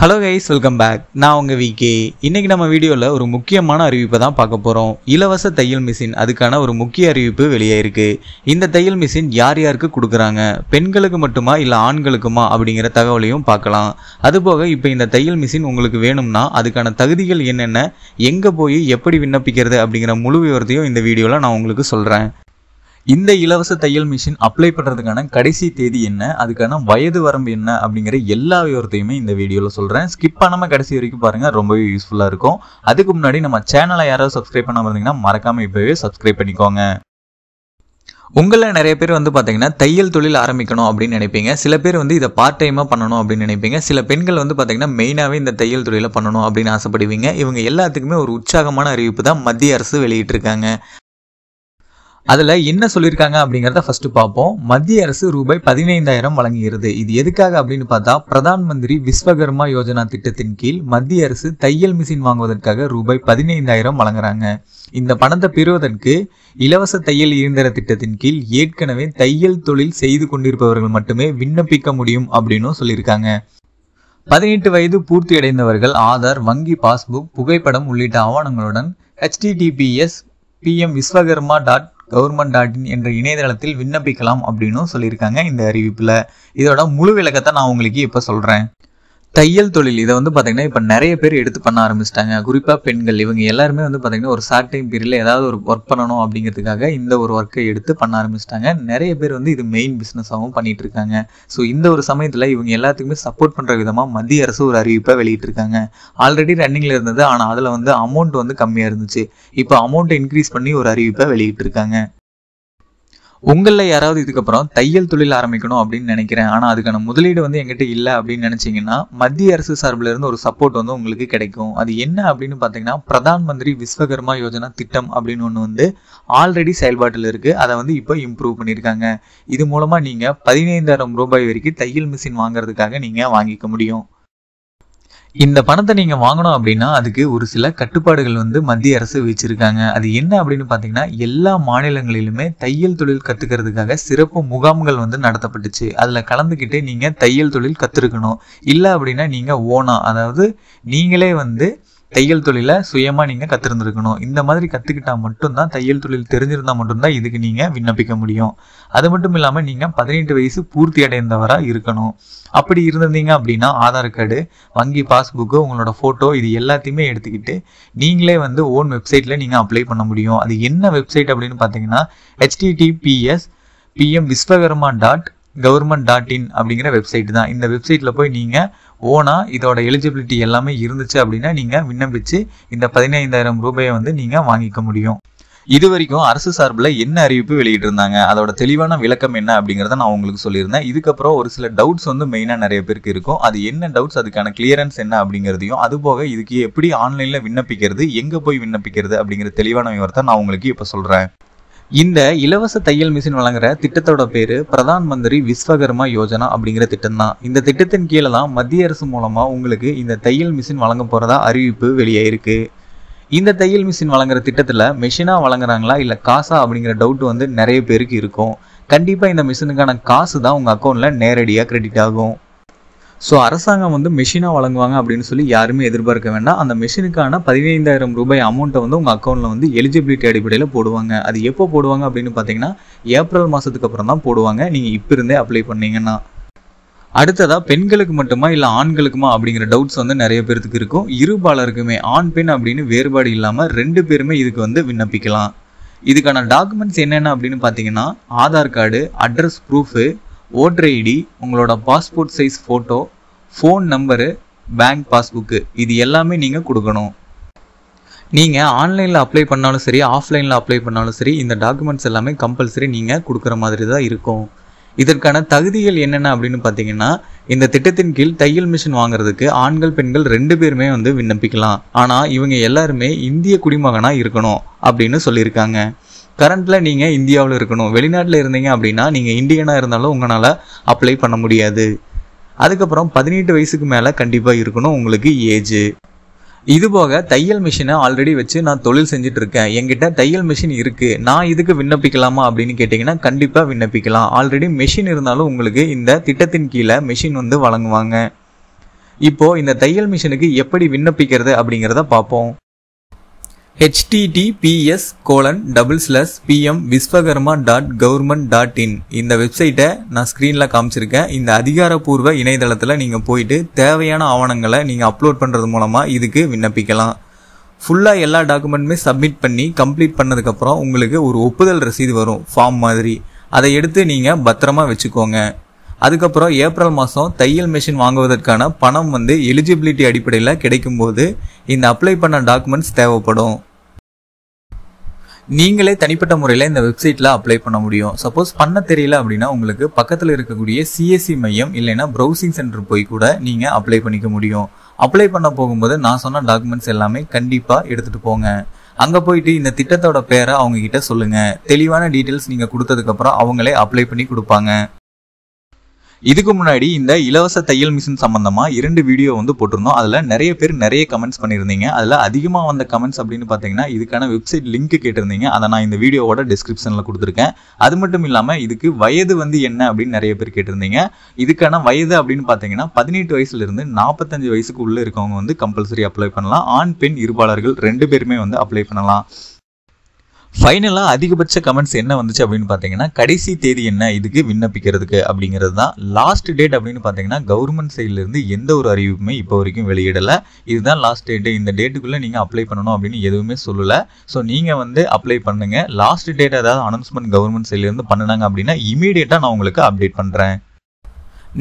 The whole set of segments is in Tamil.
ஹலோ கைஸ் வெல்கம் பேக் நான் உங்கள் விகே இன்றைக்கி நம்ம வீடியோவில் ஒரு முக்கியமான அறிவிப்பை தான் பார்க்க போகிறோம் இலவச தையல் மிஷின் அதுக்கான ஒரு முக்கிய அறிவிப்பு வெளியாயிருக்கு இந்த தையல் மிஷின் யார் யாருக்கு கொடுக்குறாங்க பெண்களுக்கு மட்டுமா இல்லை ஆண்களுக்குமா அப்படிங்கிற தகவலையும் பார்க்கலாம் அதுபோக இப்போ இந்த தையல் மிஷின் உங்களுக்கு வேணும்னா அதுக்கான தகுதிகள் என்னென்ன எங்கே போய் எப்படி விண்ணப்பிக்கிறது அப்படிங்கிற முழு விவரத்தையும் இந்த வீடியோவில் நான் உங்களுக்கு சொல்கிறேன் இந்த இலவச தையல் மிஷின் அப்ளை பண்ணுறதுக்கான கடைசி தேதி என்ன அதுக்கான வயது வரம்பு என்ன அப்படிங்கிற எல்லா விவரத்தையுமே இந்த வீடியோவில் சொல்கிறேன் ஸ்கிப் பண்ணாமல் கடைசி வரைக்கும் பாருங்கள் ரொம்பவே யூஸ்ஃபுல்லாக இருக்கும் அதுக்கு முன்னாடி நம்ம சேனலை யாராவது சப்ஸ்கிரைப் பண்ணாமல் இருந்தீங்கன்னா மறக்காமல் இப்போவே சப்ஸ்கிரைப் பண்ணிக்கோங்க உங்களில் நிறைய பேர் வந்து பார்த்தீங்கன்னா தையல் தொழில் ஆரம்பிக்கணும் அப்படின்னு நினைப்பீங்க சில பேர் வந்து இதை பார்ட் டைமாக பண்ணணும் அப்படின்னு நினைப்பீங்க சில பெண்கள் வந்து பார்த்தீங்கன்னா மெயினாகவே இந்த தையல் தொழிலை பண்ணணும் அப்படின்னு ஆசைப்படுவீங்க இவங்க எல்லாத்துக்குமே ஒரு உற்சாகமான அறிவிப்பு தான் மத்திய அரசு வெளியிட்டிருக்காங்க அதுல என்ன சொல்லியிருக்காங்க அப்படிங்கறத ஃபர்ஸ்ட் பார்ப்போம் மத்திய அரசு ரூபாய் பதினைந்தாயிரம் வழங்குகிறது இது எதுக்காக அப்படின்னு பார்த்தா பிரதான் மந்திரி விஸ்வகர்மா யோஜனா திட்டத்தின் கீழ் மத்திய அரசு தையல் மிஷின் வாங்குவதற்காக ரூபாய் பதினைந்தாயிரம் வழங்குறாங்க இந்த பணத்தை பெறுவதற்கு இலவச தையல் இயந்திர திட்டத்தின் கீழ் ஏற்கனவே தையல் தொழில் செய்து கொண்டிருப்பவர்கள் மட்டுமே விண்ணப்பிக்க முடியும் அப்படின்னும் சொல்லியிருக்காங்க பதினெட்டு வயது பூர்த்தியடைந்தவர்கள் ஆதார் வங்கி பாஸ்புக் புகைப்படம் உள்ளிட்ட ஆவணங்களுடன் https PM Vishwakarma dot government dot in என்ற இணையதளத்தில் விண்ணப்பிக்கலாம் அப்படின்னும் சொல்லியிருக்காங்க இந்த அறிவிப்பில் இதோட முழு விளக்கத்தை நான் உங்களுக்கு இப்போ சொல்கிறேன் தையல் தொழில் இதை வந்து பார்த்தீங்கன்னா இப்போ நிறைய பேர் எடுத்து பண்ண ஆரம்பிச்சிட்டாங்க குறிப்பாக பெண்கள் இவங்க எல்லாருமே வந்து பார்த்தீங்கன்னா ஒரு ஷார்ட் டைம் பீரியடில் ஏதாவது ஒரு ஒர்க் பண்ணணும் அப்படிங்கிறதுக்காக இந்த ஒரு ஒர்க்கை எடுத்து பண்ண ஆரம்பிச்சிட்டாங்க நிறைய பேர் வந்து இது மெயின் பிஸ்னஸாகவும் பண்ணிட்டு இருக்காங்க ஸோ இந்த ஒரு சமயத்தில் இவங்க எல்லாத்துக்குமே சப்போர்ட் பண்ணுற விதமாக மத்திய அரசு ஒரு அறிவிப்பை வெளியிட்டிருக்காங்க ஆல்ரெடி ரன்னிங்கில் இருந்தது ஆனால் அதில் வந்து அமௌண்ட் வந்து கம்மியாக இருந்துச்சு இப்போ அமௌண்ட்டை இன்க்ரீஸ் பண்ணி ஒரு அறிவிப்பை வெளியிட்டிருக்காங்க உங்களில் யாராவது இதுக்கப்புறம் தையல் தொழில் ஆரம்பிக்கணும் அப்படின்னு நினைக்கிறேன் ஆனால் அதுக்கான முதலீடு வந்து எங்கிட்ட இல்லை அப்படின்னு நினச்சிங்கன்னா மத்திய அரசு சார்பில் இருந்து ஒரு சப்போர்ட் வந்து உங்களுக்கு கிடைக்கும் அது என்ன அப்படின்னு பார்த்தீங்கன்னா பிரதான் மந்திரி விஸ்வகர்மா யோஜனா திட்டம் அப்படின்னு ஒன்று வந்து ஆல்ரெடி செயல்பாட்டில் இருக்குது அதை வந்து இப்போ இம்ப்ரூவ் பண்ணியிருக்காங்க இது மூலமாக நீங்கள் பதினைந்தாயிரம் ரூபாய் வரைக்கும் தையல் மிஷின் வாங்குறதுக்காக நீங்கள் வாங்கிக்க முடியும் இந்த பணத்தை நீங்கள் வாங்கணும் அப்படின்னா அதுக்கு ஒரு சில கட்டுப்பாடுகள் வந்து மத்திய அரசு வச்சிருக்காங்க அது என்ன அப்படின்னு பார்த்தீங்கன்னா எல்லா மாநிலங்களிலுமே தையல் தொழில் கத்துக்கிறதுக்காக சிறப்பு முகாம்கள் வந்து நடத்தப்பட்டுச்சு அதில் கலந்துக்கிட்டு நீங்கள் தையல் தொழில் கற்றுருக்கணும் இல்லை அப்படின்னா நீங்கள் ஓனா அதாவது நீங்களே வந்து தையல் தொழிலை சுயமாக நீங்கள் கற்றுருந்துருக்கணும் இந்த மாதிரி கற்றுக்கிட்டால் மட்டும்தான் தையல் தொழில் தெரிஞ்சிருந்தால் மட்டும்தான் இதுக்கு நீங்கள் விண்ணப்பிக்க முடியும் அது மட்டும் இல்லாமல் நீங்கள் பதினெட்டு வயசு பூர்த்தி அடைந்தவராக இருக்கணும் அப்படி இருந்திருந்தீங்க அப்படின்னா ஆதார் கார்டு வங்கி பாஸ்புக்கு உங்களோட ஃபோட்டோ இது எல்லாத்தையுமே எடுத்துக்கிட்டு நீங்களே வந்து ஓன் வெப்சைட்டில் நீங்கள் அப்ளை பண்ண முடியும் அது என்ன வெப்சைட் அப்படின்னு பார்த்தீங்கன்னா https PM Vishwakarma dot government dot in அப்படிங்கிற வெப்சைட் தான் இந்த வெப்சைட்டில் போய் நீங்கள் ஓனாக இதோட எலிஜிபிலிட்டி எல்லாமே இருந்துச்சு அப்படின்னா நீங்கள் விண்ணப்பித்து இந்த பதினைந்தாயிரம் ரூபாயை வந்து நீங்கள் வாங்கிக்க முடியும் இது வரைக்கும் அரசு சார்பில் என்ன அறிவிப்பு வெளியிட்டு இருந்தாங்க அதோட தெளிவான விளக்கம் என்ன அப்படிங்கிறத நான் உங்களுக்கு சொல்லியிருந்தேன் இதுக்கப்புறம் ஒரு சில டவுட்ஸ் வந்து மெயினாக நிறைய பேருக்கு இருக்கும் அது என்ன டவுட்ஸ் அதுக்கான கிளியரன்ஸ் என்ன அப்படிங்கிறதையும் அதுபோக இதுக்கு எப்படி ஆன்லைனில் விண்ணப்பிக்கிறது எங்கே போய் விண்ணப்பிக்கிறது அப்படிங்கிற தெளிவான விவரத்தை நான் உங்களுக்கு இப்போ சொல்கிறேன் இந்த இலவச தையல் மிஷின் வழங்குற திட்டத்தோட பேர் பிரதான் மந்திரி விஸ்வகர்மா யோஜனா அப்படிங்கிற திட்டம் தான் இந்த திட்டத்தின் கீழே தான் மத்திய அரசு மூலமாக உங்களுக்கு இந்த தையல் மிஷின் வழங்க போகிறதா அறிவிப்பு வெளியாயிருக்கு இந்த தையல் மிஷின் வழங்குற திட்டத்தில் மிஷினாக வழங்குறாங்களா இல்லை காசா அப்படிங்கிற டவுட் வந்து நிறைய பேருக்கு இருக்கும் கண்டிப்பாக இந்த மிஷினுக்கான காசு தான் உங்கள் அக்கௌண்ட்டில் நேரடியாக கிரெடிட் ஆகும் ஸோ அரசாங்கம் வந்து மிஷினாக வழங்குவாங்க அப்படின்னு சொல்லி யாருமே எதிர்பார்க்க வேண்டாம் அந்த மிஷினுக்கான பதினைந்தாயிரம் ரூபாய் அமௌண்ட்டை வந்து உங்கள் அக்கௌண்ட்டில் வந்து எலிஜிபிலிட்டி அடிப்படையில் போடுவாங்க அது எப்போ போடுவாங்க அப்படின்னு பார்த்தீங்கன்னா ஏப்ரல் மாதத்துக்கு அப்புறம் தான் போடுவாங்க நீங்கள் இப்போ இருந்தே அப்ளை பண்ணீங்கன்னா அடுத்ததாக பெண்களுக்கு மட்டுமா இல்லை ஆண்களுக்குமா அப்படிங்கிற டவுட்ஸ் வந்து நிறைய பேர்த்துக்கு இருக்கும் இரு பாலருக்குமே ஆண் பெண் அப்படின்னு வேறுபாடு இல்லாமல் ரெண்டு பேருமே இதுக்கு வந்து விண்ணப்பிக்கலாம் இதுக்கான டாக்குமெண்ட்ஸ் என்னென்ன அப்படின்னு பார்த்தீங்கன்னா Aadhaar card address proof voter ID உங்களோட passport size photo phone number bank passbook இது எல்லாமே நீங்கள் கொடுக்கணும் நீங்கள் ஆன்லைனில் அப்ளை பண்ணாலும் சரி ஆஃப்லைனில் அப்ளை பண்ணாலும் சரி இந்த டாக்குமெண்ட்ஸ் எல்லாமே கம்பல்சரி நீங்கள் கொடுக்குற மாதிரி தான் இருக்கும் இதற்கான தகுதிகள் என்னென்ன அப்படின்னு பார்த்தீங்கன்னா இந்த திட்டத்தின் கீழ் தையல் மிஷின் வாங்குறதுக்கு ஆண்கள் பெண்கள் ரெண்டு பேருமே வந்து விண்ணப்பிக்கலாம் ஆனால் இவங்க எல்லாருமே இந்திய குடிமகனாக இருக்கணும் அப்படின்னு சொல்லியிருக்காங்க கரண்ட்டில் நீங்கள் இந்தியாவில் இருக்கணும் வெளிநாட்டில் இருந்தீங்க அப்படின்னா நீங்கள் இந்தியனாக இருந்தாலும் உங்களால் அப்ளை பண்ண முடியாது அதுக்கப்புறம் பதினெட்டு வயசுக்கு மேலே கண்டிப்பாக இருக்கணும் உங்களுக்கு ஏஜ் இது போக தையல் மிஷினை ஆல்ரெடி வச்சு நான் தொழில் செஞ்சுட்டு இருக்கேன் என்கிட்ட தையல் மிஷின் இருக்கு நான் இதுக்கு விண்ணப்பிக்கலாமா அப்படின்னு கேட்டிங்கன்னா கண்டிப்பாக விண்ணப்பிக்கலாம் ஆல்ரெடி மிஷின் இருந்தாலும் உங்களுக்கு இந்த திட்டத்தின் கீழே மிஷின் வந்து வழங்குவாங்க இப்போ இந்த தையல் மிஷினுக்கு எப்படி விண்ணப்பிக்கிறது அப்படிங்கிறத பார்ப்போம் https colon double slash PM Vishwakarma dot government dot in இந்த வெப்சைட்டை நான் ஸ்க்ரீனில் காமிச்சிருக்கேன் இந்த அதிகாரப்பூர்வ இணையதளத்தில் நீங்கள் போயிட்டு தேவையான ஆவணங்களை நீங்கள் அப்லோட் பண்ணுறது மூலமாக இதுக்கு விண்ணப்பிக்கலாம் ஃபுல்லாக எல்லா டாக்குமெண்ட்டுமே சப்மிட் பண்ணி கம்ப்ளீட் பண்ணதுக்கப்புறம் உங்களுக்கு ஒரு ஒப்புதல் ரசீது வரும் ஃபார்ம் மாதிரி அதை எடுத்து நீங்கள் பத்திரமா வச்சுக்கோங்க அதுக்கப்புறம் ஏப்ரல் மாதம் தையல் மிஷின் வாங்குவதற்கான பணம் வந்து எலிஜிபிலிட்டி அடிப்படையில் கிடைக்கும்போது இந்த அப்ளை பண்ண டாக்குமெண்ட்ஸ் தேவைப்படும் நீங்களே தனிப்பட்ட முறையில் இந்த வெப்சைட்டில் அப்ளை பண்ண முடியும் சப்போஸ் பண்ண தெரியல அப்படின்னா உங்களுக்கு பக்கத்தில் இருக்கக்கூடிய சிஎஸ்சி மையம் இல்லைன்னா ப்ரௌசிங் சென்டர் போய் கூட நீங்கள் அப்ளை பண்ணிக்க முடியும் அப்ளை பண்ண போகும்போது நான் சொன்ன டாக்குமெண்ட்ஸ் எல்லாமே கண்டிப்பாக எடுத்துகிட்டு போங்க அங்கே போயிட்டு இந்த திட்டத்தோட பேரை அவங்க கிட்ட சொல்லுங்கள் தெளிவான டீட்டெயில்ஸ் நீங்கள் கொடுத்ததுக்கப்புறம் அவங்களே அப்ளை பண்ணி கொடுப்பாங்க இதுக்கு முன்னாடி இந்த இலவச தையல் மிஷின் சம்மந்தமாக இரண்டு வீடியோ வந்து போட்டிருந்தோம் அதில் நிறைய பேர் நிறைய கமெண்ட்ஸ் பண்ணியிருந்தீங்க அதில் அதிகமாக வந்த கமெண்ட்ஸ் அப்படின்னு பார்த்தீங்கன்னா இதுக்கான வெப்சைட் லிங்க் கேட்டிருந்தீங்க அதை நான் இந்த வீடியோவோட டிஸ்கிரிப்ஷனில் கொடுத்துருக்கேன் அது மட்டும் இல்லாமல் இதுக்கு வயது வந்து என்ன அப்படின்னு நிறைய பேர் கேட்டிருந்தீங்க இதுக்கான வயது அப்படின்னு பார்த்தீங்கன்னா பதினெட்டு வயசுலேருந்து நாற்பத்தஞ்சு வயசுக்கு உள்ளே இருக்கவங்க வந்து கம்பல்சரி அப்ளை பண்ணலாம் ஆண் பெண் இருபாளர்கள் ரெண்டு பேருமே வந்து அப்ளை பண்ணலாம் ஃபைனலாக அதிகபட்ச கமெண்ட்ஸ் என்ன வந்துச்சு அப்படின்னு பார்த்தீங்கன்னா கடைசி தேதி என்ன இதுக்கு விண்ணப்பிக்கிறதுக்கு அப்படிங்கிறது தான் லாஸ்ட் டேட் அப்படின்னு பார்த்தீங்கன்னா கவர்மெண்ட் சைட்லேருந்து எந்த ஒரு அறிவிப்புமே இப்போ வரைக்கும் வெளியிடலை இதுதான் லாஸ்ட் டேட்டு இந்த டேட்டுக்குள்ளே நீங்கள் அப்ளை பண்ணணும் அப்படின்னு எதுவுமே சொல்லலை ஸோ நீங்கள் வந்து அப்ளை பண்ணுங்கள் லாஸ்ட் டேட் ஏதாவது அனௌன்ஸ்மெண்ட் கவர்மெண்ட் சைட்லேருந்து பண்ணினாங்க அப்படின்னா இமீடியட்டாக நான் உங்களுக்கு அப்டேட் பண்ணுறேன்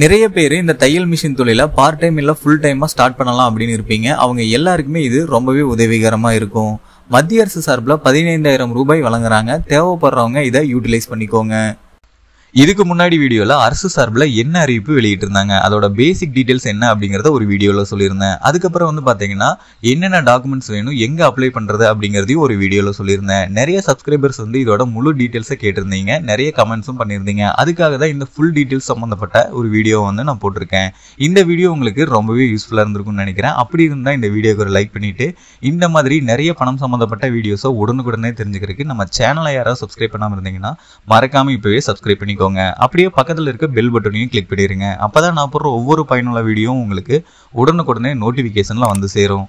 நிறைய பேர் இந்த தையல் மிஷின் தொழில பார்ட் டைம் இல்லை ஃபுல் டைமாக ஸ்டார்ட் பண்ணலாம் அப்படின்னு இருப்பீங்க அவங்க எல்லாருக்குமே இது ரொம்பவே உதவிகரமாக இருக்கும் மத்திய அரசு சார்பில் பதினைந்தாயிரம் ரூபாய் வழங்குறாங்க தேவைப்படுறவங்க இதை யூட்டிலைஸ் பண்ணிக்கோங்க இதுக்கு முன்னாடி வீடியோவில் அரசு சார்பில் என்ன அறிவிப்பு வெளியிட்டிருந்தாங்க அதோட பேசிக் டீட்டெயில்ஸ் என்ன அப்படிங்கிறத ஒரு வீடியோவில் சொல்லியிருந்தேன் அதுக்கப்புறம் வந்து பார்த்தீங்கன்னா என்னென்ன டாக்குமெண்ட்ஸ் வேணும் எங்கே அப்ளை பண்ணுறது அப்படிங்கிறதையும் ஒரு வீடியோவில் சொல்லியிருந்தேன் நிறைய சப்ஸ்கிரைபர்ஸ் வந்து இதோட முழு டீட்டெயில்ஸை கேட்டிருந்தீங்க நிறைய கமெண்ட்ஸும் பண்ணியிருந்தீங்க அதுக்காக தான் இந்த ஃபுல் டீட்டெயில்ஸ் சம்மந்தப்பட்ட ஒரு வீடியோ வந்து நான் போட்டிருக்கேன் இந்த வீடியோ உங்களுக்கு ரொம்பவே யூஸ்ஃபுல்லாக இருந்திருக்கும்னு நினைக்கிறேன் அப்படி இருந்தால் இந்த வீடியோக்கு லைக் பண்ணிவிட்டு இந்த மாதிரி நிறைய பணம் சம்மந்தப்பட்ட வீடியோஸை உடனுக்குடனே தெரிஞ்சுக்கிறதுக்கு நம்ம சேனலை யாராவது சப்ஸ்கிரைப் பண்ணாமல் இருந்தீங்கன்னா மறக்காமல் இப்போவே சப்ஸ்கிரைப் பண்ணிக்கோ பண்ணிக்கோங்க அப்படியே பக்கத்தில் இருக்க பெல் பட்டனையும் கிளிக் பண்ணிடுங்க அப்போ தான் நான் போடுற ஒவ்வொரு பயனுள்ள வீடியோவும் உங்களுக்கு உடனுக்குடனே நோட்டிஃபிகேஷனில் வந்து சேரும்